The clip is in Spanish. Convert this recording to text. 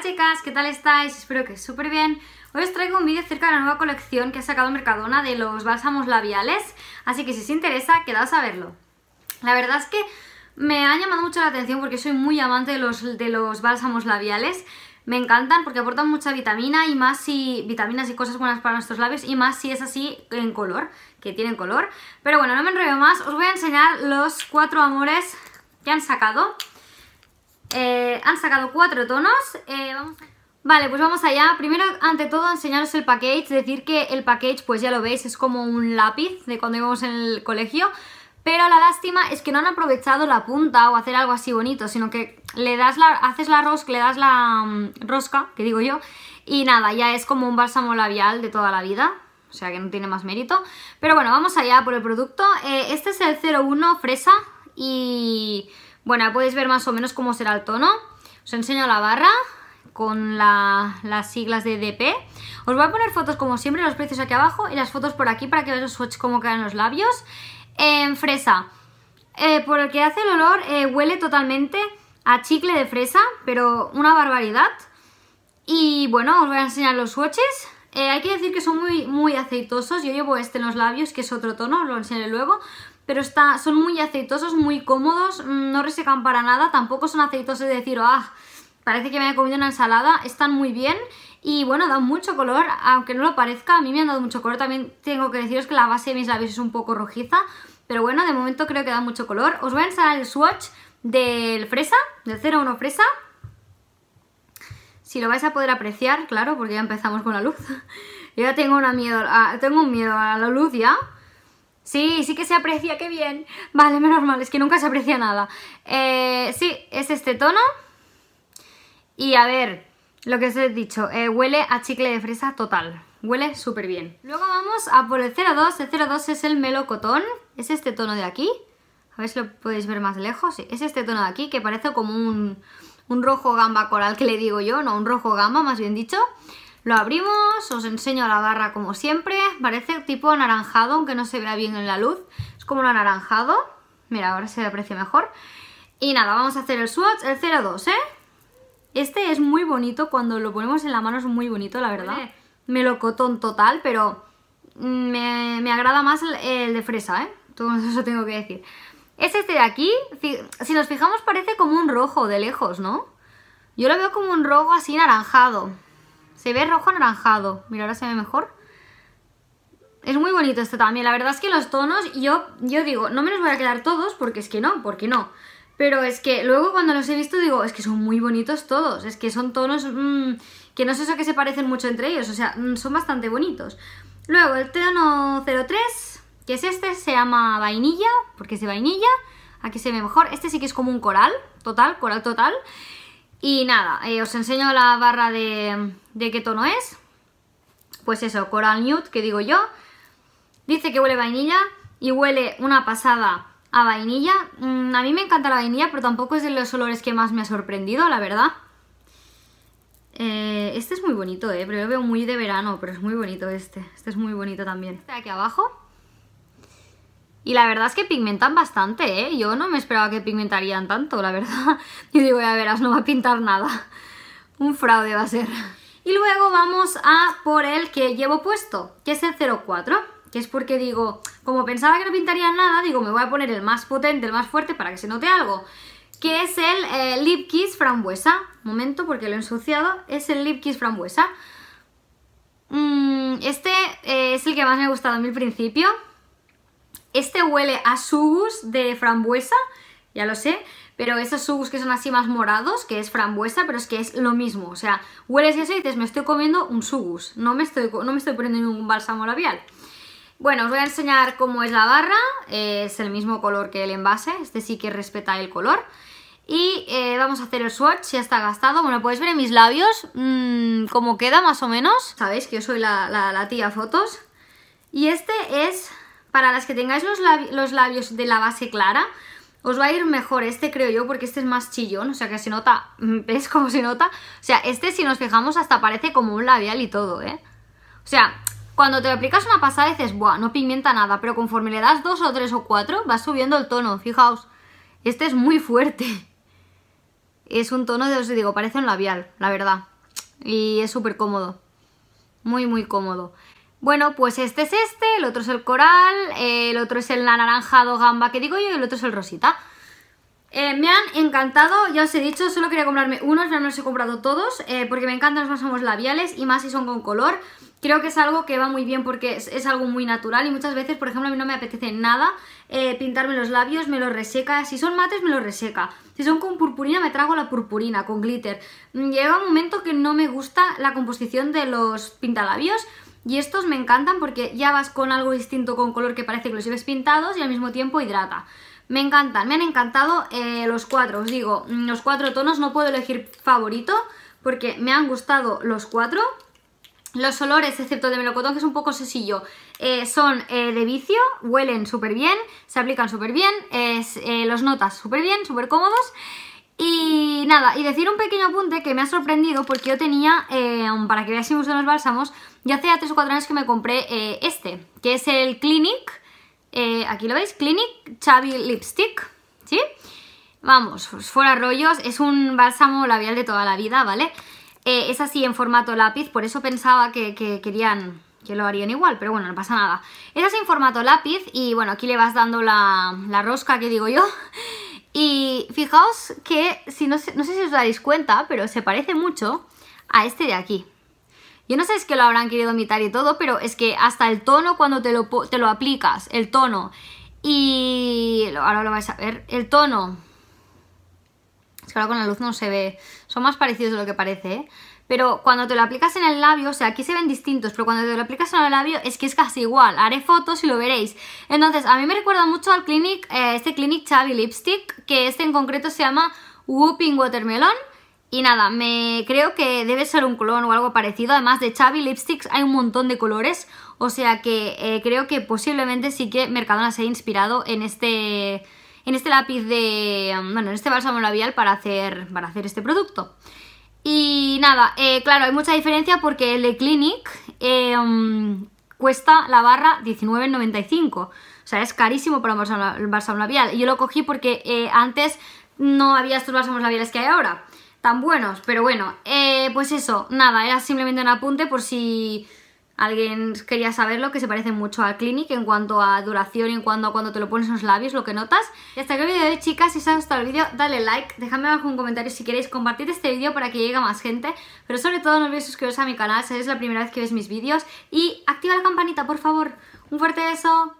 chicas, ¿qué tal estáis? Espero que súper bien. Hoy os traigo un vídeo acerca de la nueva colección que ha sacado Mercadona de los bálsamos labiales, así que si os interesa, quedaos a verlo. La verdad es que me ha llamado mucho la atención porque soy muy amante de los, de los bálsamos labiales. Me encantan porque aportan mucha vitamina y más si vitaminas y cosas buenas para nuestros labios y más si es así en color, que tienen color. Pero bueno, no me enrollo más, os voy a enseñar los cuatro amores que han sacado. Eh, han sacado cuatro tonos. Eh, vale, pues vamos allá. Primero, ante todo, enseñaros el package. Decir que el package, pues ya lo veis, es como un lápiz de cuando íbamos en el colegio. Pero la lástima es que no han aprovechado la punta o hacer algo así bonito, sino que le das la, haces la rosca, le das la mm, rosca, que digo yo, y nada, ya es como un bálsamo labial de toda la vida. O sea que no tiene más mérito. Pero bueno, vamos allá por el producto. Eh, este es el 01 Fresa y bueno, podéis ver más o menos cómo será el tono. Os enseño la barra con las siglas de DP. Os voy a poner fotos como siempre, los precios aquí abajo y las fotos por aquí para que veáis los swatches, cómo quedan los labios. En fresa, eh, por el que hace el olor, eh, huele totalmente a chicle de fresa, pero una barbaridad. Y bueno, os voy a enseñar los swatches. Eh, hay que decir que son muy, muy aceitosos. Yo llevo este en los labios, que es otro tono, os lo enseñaré luego pero está, son muy aceitosos, muy cómodos, mm, no resecan para nada, tampoco son aceitosos de decir, ah, parece que me he comido una ensalada, están muy bien y bueno, dan mucho color, aunque no lo parezca, a mí me han dado mucho color, también tengo que deciros que la base de mis labios es un poco rojiza, pero bueno, de momento creo que da mucho color. Os voy a ensalar el swatch del fresa, del 01 fresa, si lo vais a poder apreciar, claro, porque ya empezamos con la luz. Yo ya tengo, una miedo, ah, tengo un miedo a la luz ya, Sí, sí que se aprecia, qué bien. Vale, menos mal, es que nunca se aprecia nada. Eh, sí, es este tono. Y a ver, lo que os he dicho, eh, huele a chicle de fresa total. Huele súper bien. Luego vamos a por el 02. El 02 es el melocotón. Es este tono de aquí. A ver si lo podéis ver más lejos. es este tono de aquí que parece como un, un rojo gamba coral que le digo yo. No, un rojo gamba, más bien dicho. Lo abrimos, os enseño la barra como siempre. Parece tipo anaranjado, aunque no se vea bien en la luz. Es como un anaranjado. Mira, ahora se aprecia mejor. Y nada, vamos a hacer el swatch, el 02, ¿eh? Este es muy bonito, cuando lo ponemos en la mano es muy bonito, la verdad. lo Melocotón total, pero mm, me, agrada más el, de fresa, ¿eh? Todo eso tengo que decir. Es este de aquí, si nos fijamos parece como un rojo de lejos, ¿no? Yo lo veo como un rojo así anaranjado se ve rojo anaranjado. Mira, ahora se ve mejor. Es muy bonito este también. La verdad es que los tonos, yo, yo digo, no me los voy a quedar todos porque es que no, porque no. Pero es que luego cuando los he visto digo, es que son muy bonitos todos. Es que son tonos mm, que no sé eso que se parecen mucho entre ellos. O sea, mm, son bastante bonitos. Luego el tono 03, que es este, se llama vainilla, porque es de vainilla. Aquí se ve mejor. Este sí que es como un coral, total, coral total. Y nada, eh, os enseño la barra de, de qué tono es. Pues eso, Coral Nude, que digo yo. Dice que huele vainilla y huele una pasada a vainilla. Mm, a mí me encanta la vainilla, pero tampoco es de los olores que más me ha sorprendido, la verdad. Eh, este es muy bonito, eh, pero lo veo muy de verano, pero es muy bonito este. Este es muy bonito también. Este de aquí abajo y la verdad es que pigmentan bastante, ¿eh? Yo no me esperaba que pigmentarían tanto, la verdad. Yo digo, ya verás, no va a pintar nada. Un fraude va a ser. Y luego vamos a por el que llevo puesto, que es el 04. Que es porque digo, como pensaba que no pintaría nada, digo, me voy a poner el más potente, el más fuerte, para que se note algo. Que es el eh, Lip Kiss Frambuesa. Momento, porque lo he ensuciado. Es el Lip Kiss Frambuesa. Mm, este eh, es el que más me ha gustado a mí al principio. Este huele a sugus de frambuesa, ya lo sé, pero esos sugus que son así más morados, que es frambuesa, pero es que es lo mismo. O sea, hueles eso y dices, me estoy comiendo un sugus, no me estoy, no me estoy poniendo ningún bálsamo labial. Bueno, os voy a enseñar cómo es la barra, eh, es el mismo color que el envase, este sí que respeta el color. Y eh, vamos a hacer el swatch, ya está gastado. Bueno, podéis ver en mis labios mm, cómo queda más o menos. Sabéis que yo soy la, la tía fotos. Y este es para las que tengáis los, labios de la base clara, os va a ir mejor este, creo yo, porque este es más chillón, o sea que se nota, ¿ves cómo se nota? O sea, este si nos fijamos hasta parece como un labial y todo, ¿eh? O sea, cuando te aplicas una pasada dices, buah, no pigmenta nada, pero conforme le das dos o tres o cuatro, va subiendo el tono, fijaos. Este es muy fuerte. Es un tono de, os digo, parece un labial, la verdad. Y es súper cómodo. Muy, muy cómodo. Bueno, pues este es este, el otro es el coral, el otro es el anaranjado gamba que digo yo y el otro es el rosita. Eh, me han encantado, ya os he dicho, solo quería comprarme unos, ya no los he comprado todos, eh, porque me encantan los somos labiales y más si son con color. Creo que es algo que va muy bien porque es, algo muy natural y muchas veces, por ejemplo, a mí no me apetece nada eh, pintarme los labios, me los reseca. Si son mates, me los reseca. Si son con purpurina, me trago la purpurina, con glitter. Mm, llega un momento que no me gusta la composición de los pintalabios y estos me encantan porque ya vas con algo distinto con color que parece que los lleves pintados y al mismo tiempo hidrata. Me encantan, me han encantado eh, los cuatro, os digo, mm, los cuatro tonos, no puedo elegir favorito porque me han gustado los cuatro. Los olores, excepto de melocotón, que es un poco sencillo eh, son eh, de vicio, huelen súper bien, se aplican súper bien, los notas súper bien, súper cómodos. Y nada, y decir un pequeño apunte que me ha sorprendido porque yo tenía, eh, para que veáis si me los bálsamos, ya hace 3 o 4 años que me compré eh, este, que es el Clinic, eh, aquí lo veis, Clinic Chubby Lipstick, ¿sí? Vamos, pues fuera rollos, es un bálsamo labial de toda la vida, ¿vale? es así en formato lápiz, por eso pensaba que, que querían que lo harían igual, pero bueno, no pasa nada. Es así en formato lápiz y bueno, aquí le vas dando la, la rosca que digo yo y fijaos que, si no, sé si os daréis cuenta, pero se parece mucho a este de aquí. Yo no sé es que lo habrán querido imitar y todo, pero es que hasta el tono cuando te lo, te lo aplicas, el tono. Y ahora lo vais a ver, el tono. Es que ahora con la luz no se ve. Son más parecidos de lo que parece, ¿eh? Pero cuando te lo aplicas en el labio, o sea, aquí se ven distintos, pero cuando te lo aplicas en el labio es que es casi igual. Haré fotos y lo veréis. Entonces, a mí me recuerda mucho al Clinic, eh, este Clinic Chubby Lipstick, que este en concreto se llama Whooping Watermelon. Y nada, me creo que debe ser un clon o algo parecido. Además de Chubby Lipsticks hay un montón de colores. O sea que eh, creo que posiblemente sí que Mercadona se ha inspirado en este en este lápiz de... Mm, bueno, en este bálsamo labial para hacer, para hacer este producto. Y nada, eh, claro, hay mucha diferencia porque el de Clinic em, cuesta la barra 19,95. O sea, es carísimo para un bálsamo labial. Yo lo cogí porque eh, antes no había estos bálsamos labiales que hay ahora. Tan buenos, pero bueno. Eh, pues eso, nada, era simplemente un apunte por si alguien quería saberlo, que se parece mucho al clinic en cuanto a duración, y en cuanto a cuando te lo pones en los labios, lo que notas. Y hasta que el vídeo de hoy, chicas. Si os ha gustado el vídeo, dale like, dejadme abajo un comentario si queréis, compartir este vídeo para que llegue a más gente. Pero sobre todo no olvides suscribiros a mi canal si es la primera vez que ves mis vídeos y activa la campanita, por favor. Un fuerte beso.